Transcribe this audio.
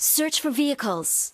Search for vehicles.